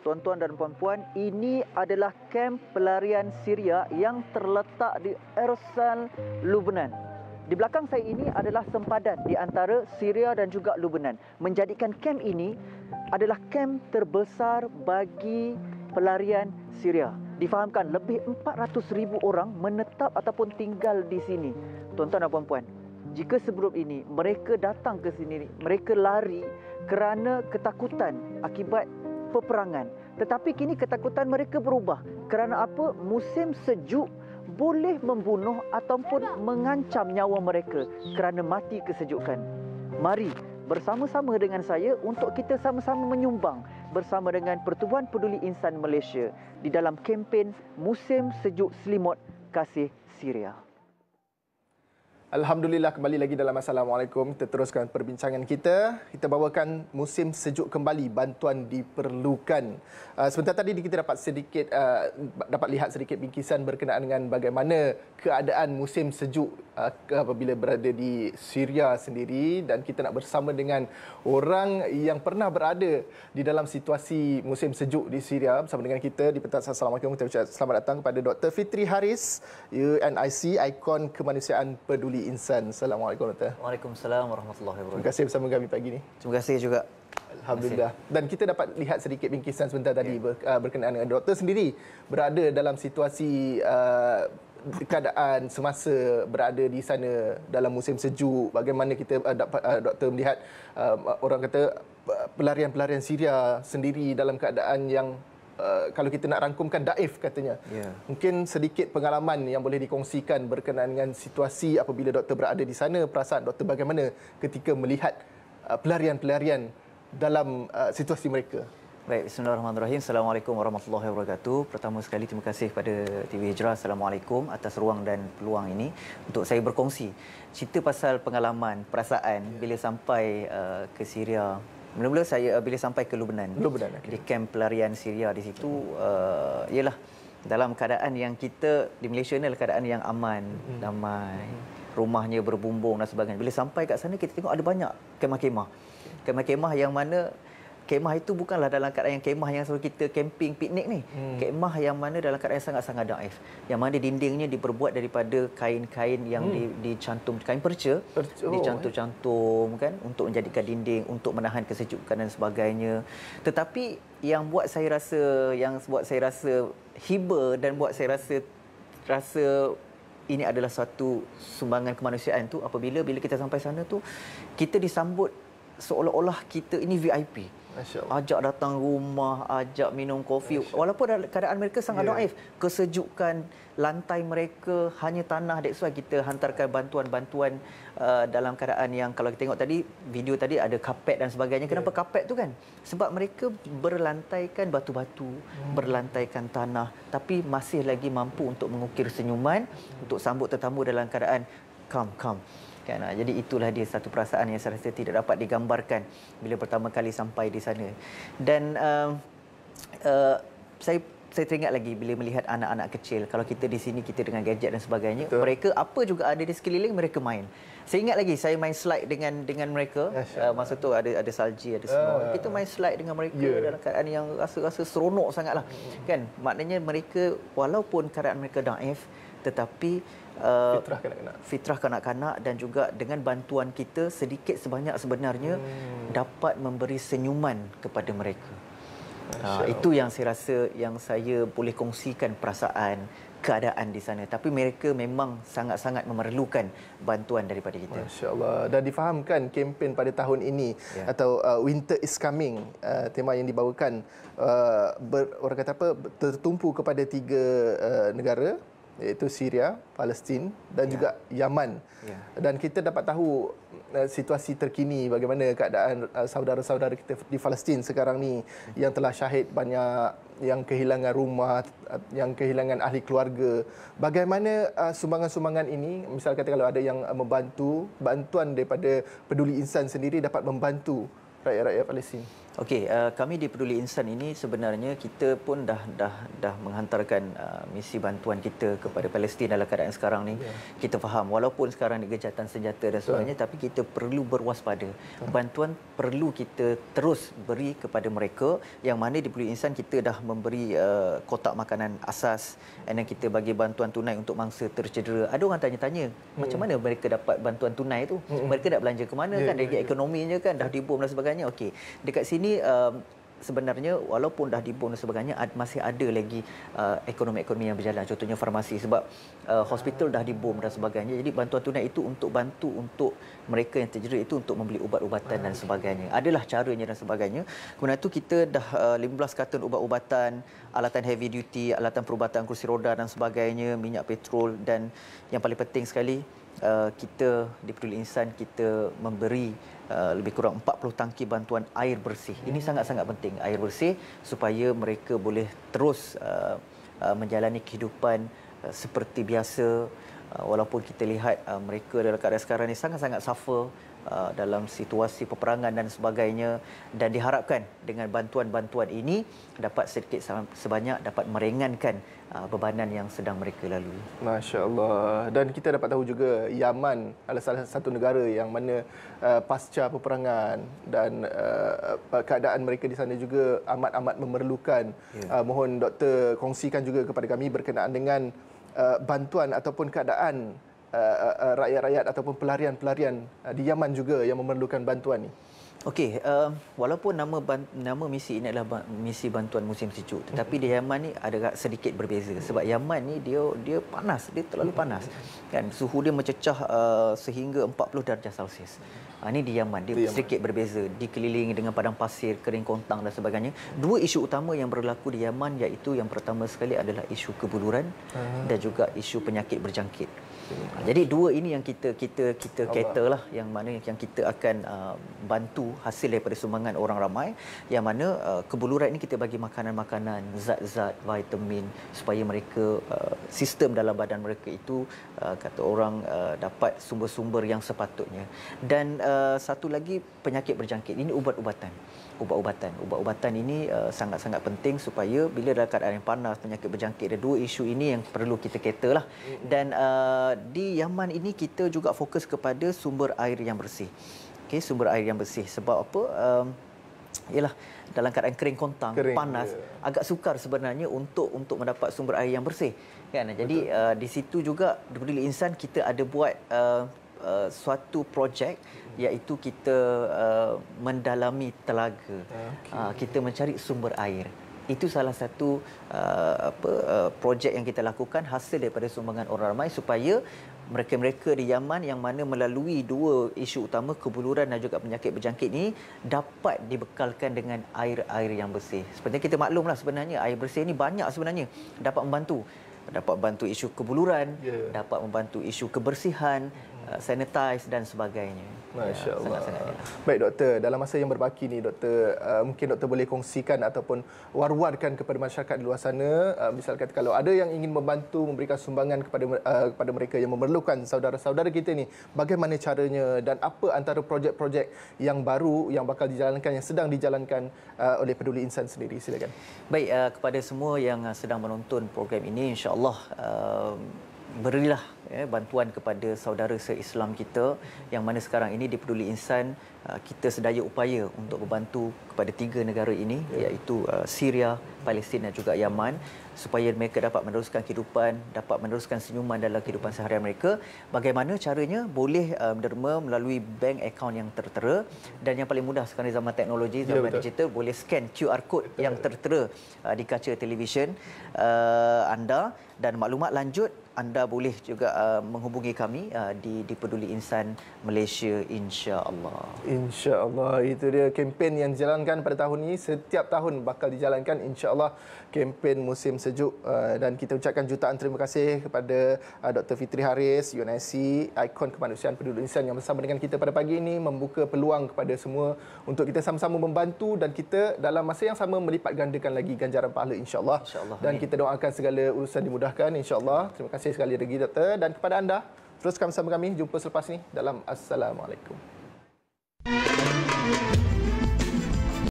Tuan-tuan dan puan-puan, ini adalah kamp pelarian Syria yang terletak di Ersal, Lubnan. Di belakang saya ini adalah sempadan di antara Syria dan juga Lubnan. Menjadikan kamp ini adalah kamp terbesar bagi pelarian Syria. Difahamkan lebih 400,000 orang menetap ataupun tinggal di sini. Tuan-tuan dan puan-puan, jika sebelum ini mereka datang ke sini, mereka lari kerana ketakutan akibat peperangan. Tetapi kini ketakutan mereka berubah. Kerana apa? Musim sejuk boleh membunuh ataupun mengancam nyawa mereka kerana mati kesejukan. Mari bersama-sama dengan saya untuk kita sama-sama menyumbang bersama dengan Pertubuhan Peduli Insan Malaysia di dalam kempen Musim Sejuk Selimut Kasih Syria. Alhamdulillah kembali lagi dalam Assalamualaikum. Kita teruskan perbincangan kita. Kita bawakan musim sejuk kembali. Bantuan diperlukan. Uh, sebentar tadi kita dapat sedikit uh, dapat lihat sedikit bingkisan berkenaan dengan bagaimana keadaan musim sejuk uh, apabila berada di Syria sendiri dan kita nak bersama dengan orang yang pernah berada di dalam situasi musim sejuk di Syria bersama dengan kita di Pentas Assalamualaikum. Kita ucap selamat datang kepada Dr. Fitri Haris UNIC, ikon kemanusiaan peduli Insan. Assalamualaikum warahmatullahi Waalaikumsalam warahmatullahi wabarakatuh. Terima kasih bersama kami pagi ini. Terima kasih juga. Alhamdulillah. Dan kita dapat lihat sedikit bingkisan sebentar tadi yeah. Ya. Uh, berkenaan dengan doktor sendiri berada dalam situasi uh, keadaan semasa berada di sana dalam musim sejuk. Bagaimana kita uh, dapat uh, doktor melihat uh, orang kata uh, pelarian-pelarian Syria sendiri dalam keadaan yang Uh, kalau kita nak rangkumkan daif katanya. Yeah. Mungkin sedikit pengalaman yang boleh dikongsikan berkenaan dengan situasi apabila doktor berada di sana, perasaan doktor bagaimana ketika melihat uh, pelarian-pelarian dalam uh, situasi mereka. Baik, Bismillahirrahmanirrahim. Assalamualaikum warahmatullahi wabarakatuh. Pertama sekali terima kasih kepada TV Hijrah. Assalamualaikum atas ruang dan peluang ini untuk saya berkongsi cerita pasal pengalaman, perasaan ya. bila sampai ke Syria Mula-mula saya eh, bila sampai ke Lubnan. Lubnan. Okay. Di kamp pelarian Syria di situ uh, eh, yalah dalam keadaan yang kita di Malaysia ni adalah keadaan yang aman, hmm damai. Rumahnya berbumbung dan sebagainya. Bila sampai kat sana kita tengok ada banyak kemah-kemah. Kemah-kemah yang mana kemah itu bukanlah dalam keadaan kemah yang selalu kita camping piknik ni. Hmm. Kemah yang mana dalam keadaan sangat-sangat daif. Yang mana dindingnya diperbuat daripada kain-kain yang hmm. dicantum kain perca, perca. Oh, dicantum-cantum kan untuk menjadikan dinding untuk menahan kesejukan dan sebagainya. Tetapi yang buat saya rasa yang buat saya rasa hiba dan buat saya rasa rasa ini adalah satu sumbangan kemanusiaan tu apabila bila kita sampai sana tu kita disambut seolah-olah kita ini VIP. Ajak datang rumah, ajak minum kopi. Walaupun keadaan mereka sangat yeah. naif. Kesejukan lantai mereka hanya tanah. That's why kita hantarkan bantuan-bantuan uh, dalam keadaan yang... Kalau kita tengok tadi, video tadi ada kapet dan sebagainya. Ya. Kenapa yeah. kapet tu kan? Sebab mereka berlantaikan batu-batu, hmm. berlantaikan tanah. Tapi masih lagi mampu untuk mengukir senyuman, hmm. untuk sambut tetamu dalam keadaan come come kan ah, jadi itulah dia satu perasaan yang saya rasa tidak dapat digambarkan bila pertama kali sampai di sana dan uh, uh, saya saya teringat lagi bila melihat anak-anak kecil kalau kita di sini kita dengan gadget dan sebagainya Betul. mereka apa juga ada di sekeliling mereka main saya ingat lagi saya main slide dengan dengan mereka uh, masa tu ada ada salji ada ah, semua uh, kita main slide dengan mereka yeah. dalam keadaan yang rasa-rasa seronok sangatlah mm-hmm. kan maknanya mereka walaupun keadaan mereka daif tetapi Eh, fitrah kanak-kanak. Fitrah kanak-kanak dan juga dengan bantuan kita sedikit sebanyak sebenarnya hmm. dapat memberi senyuman kepada mereka. Ha, itu yang saya rasa yang saya boleh kongsikan perasaan keadaan di sana tapi mereka memang sangat-sangat memerlukan bantuan daripada kita. Masya-Allah. Dah difahamkan kempen pada tahun ini yeah. atau uh, winter is coming uh, tema yang dibawakan uh, ber, orang kata apa tertumpu kepada tiga uh, negara iaitu Syria, Palestin dan ya. juga Yaman. Ya. Dan kita dapat tahu eh, situasi terkini bagaimana keadaan eh, saudara-saudara kita di Palestin sekarang ni yang telah syahid banyak yang kehilangan rumah, yang kehilangan ahli keluarga. Bagaimana eh, sumbangan-sumbangan ini, misal kata kalau ada yang membantu, bantuan daripada peduli insan sendiri dapat membantu rakyat-rakyat Palestin. Okey, uh, kami di Peduli Insan ini sebenarnya kita pun dah dah dah menghantarkan uh, misi bantuan kita kepada Palestin dalam keadaan sekarang ni. Yeah. Kita faham walaupun sekarang ni gencatan senjata dan sebagainya yeah. tapi kita perlu berwaspada. Yeah. Bantuan perlu kita terus beri kepada mereka yang mana di Peduli Insan kita dah memberi uh, kotak makanan asas dan kita bagi bantuan tunai untuk mangsa tercedera. Ada orang tanya-tanya mm. macam mana mereka dapat bantuan tunai tu? Mm. Mereka nak belanja ke mana yeah, kan? Ya, ya, Dari yeah, ekonominya kan dah dibom dan sebagainya. Okey, dekat sini ini um, ehm, sebenarnya walaupun dah dibunuh sebagainya masih ada lagi uh, ekonomi-ekonomi yang berjalan contohnya farmasi sebab uh, hospital dah dibom dan sebagainya jadi bantuan tunai itu untuk bantu untuk mereka yang terjerit itu untuk membeli ubat-ubatan dan sebagainya adalah caranya dan sebagainya kemudian itu kita dah uh, eh, 15 karton ubat-ubatan alatan heavy duty alatan perubatan kursi roda dan sebagainya minyak petrol dan yang paling penting sekali uh, kita di Peduli Insan kita memberi uh, lebih kurang 40 tangki bantuan air bersih. Ini hmm. sangat-sangat penting air bersih supaya mereka boleh terus uh, uh, menjalani kehidupan uh, seperti biasa. Uh, walaupun kita lihat uh, mereka dalam keadaan sekarang ini sangat-sangat suffer Uh, dalam situasi peperangan dan sebagainya dan diharapkan dengan bantuan-bantuan ini dapat sedikit sebanyak dapat meringankan uh, bebanan yang sedang mereka lalui. Masya Allah. Dan kita dapat tahu juga Yaman adalah salah satu negara yang mana uh, pasca peperangan dan keadaan mereka di sana juga amat-amat memerlukan. Ya. mohon doktor kongsikan juga kepada kami berkenaan dengan bantuan ataupun keadaan Uh, uh, uh, rakyat-rakyat ataupun pelarian-pelarian di Yaman juga yang memerlukan bantuan ini? Okey, uh, walaupun nama nama misi ini adalah misi bantuan musim sejuk, tetapi di Yaman ni ada sedikit berbeza sebab Yaman ni dia dia panas, dia terlalu panas. Kan suhu dia mencecah uh, sehingga 40 darjah Celsius. Uh, ini di Yaman dia Yaman. sedikit berbeza dikelilingi dengan padang pasir, kering kontang dan sebagainya. Dua isu utama yang berlaku di Yaman iaitu yang pertama sekali adalah isu kebuluran dan juga isu penyakit berjangkit. Okay. Ah, jadi dua ini yang kita kita kita cater lah yang mana yang kita akan uh, bantu hasil daripada sumbangan orang ramai yang mana uh, ah, kebuluran ini kita bagi makanan-makanan zat-zat vitamin supaya mereka uh, sistem dalam badan mereka itu uh, kata orang uh, dapat sumber-sumber yang sepatutnya dan uh, satu lagi penyakit berjangkit ini ubat-ubatan ubat-ubatan. Ubat-ubatan ini uh, sangat-sangat penting supaya bila dalam keadaan yang panas, penyakit berjangkit, ada dua isu ini yang perlu kita keterlah. Dan uh, di Yaman ini kita juga fokus kepada sumber air yang bersih. okay? sumber air yang bersih. Sebab apa? Um, ialah dalam keadaan kering kontang kering, panas yeah. agak sukar sebenarnya untuk untuk mendapat sumber air yang bersih kan jadi uh, di situ juga peduli insan kita ada buat uh, Uh, suatu projek iaitu kita uh, mendalami telaga. Ah, okay. Uh, ah, kita mencari sumber air. Itu salah satu uh, apa uh, projek yang kita lakukan hasil daripada sumbangan orang ramai supaya mereka-mereka di Yaman yang mana melalui dua isu utama kebuluran dan juga penyakit berjangkit ini dapat dibekalkan dengan air-air yang bersih. Sebenarnya kita maklumlah sebenarnya air bersih ini banyak sebenarnya dapat membantu dapat membantu isu kebuluran, yeah. dapat membantu isu kebersihan, Uh, sanitize dan sebagainya. Masya-Allah. Ya, ya, Baik doktor, dalam masa yang berbaki ni doktor, uh, mungkin doktor boleh kongsikan ataupun war-warkan kepada masyarakat di luar sana, uh, misalkan kalau ada yang ingin membantu memberikan sumbangan kepada uh, kepada mereka yang memerlukan saudara-saudara kita ni, bagaimana caranya dan apa antara projek-projek yang baru yang bakal dijalankan yang sedang dijalankan uh, oleh Peduli Insan sendiri silakan. Baik uh, kepada semua yang uh, sedang menonton program ini insya-Allah uh, berilah ya, bantuan kepada saudara se-Islam kita yang mana sekarang ini diperoleh insan uh, kita sedaya upaya untuk membantu kepada tiga negara ini ya. iaitu uh, Syria, Palestin dan juga Yaman supaya mereka dapat meneruskan kehidupan, dapat meneruskan senyuman dalam kehidupan seharian mereka. Bagaimana caranya? Boleh uh, melalui bank account yang tertera dan yang paling mudah sekarang zaman teknologi, ya, zaman ya, digital, boleh scan QR code yang tertera uh, di kaca televisyen anda dan maklumat lanjut anda boleh juga uh, Uh, menghubungi kami uh, di di Peduli Insan Malaysia insya-Allah. Insya-Allah itu dia kempen yang dijalankan pada tahun ini setiap tahun bakal dijalankan insya-Allah kempen musim sejuk uh, dan kita ucapkan jutaan terima kasih kepada uh, Dr Fitri Haris UNIC ikon kemanusiaan Peduli Insan yang bersama dengan kita pada pagi ini membuka peluang kepada semua untuk kita sama-sama membantu dan kita dalam masa yang sama melipat gandakan lagi ganjaran pahala insya-Allah. Insya dan kita doakan segala urusan dimudahkan insya-Allah. Terima kasih sekali lagi Dr dan dan kepada anda. Teruskan bersama kami. Jumpa selepas ini dalam Assalamualaikum. Thank you.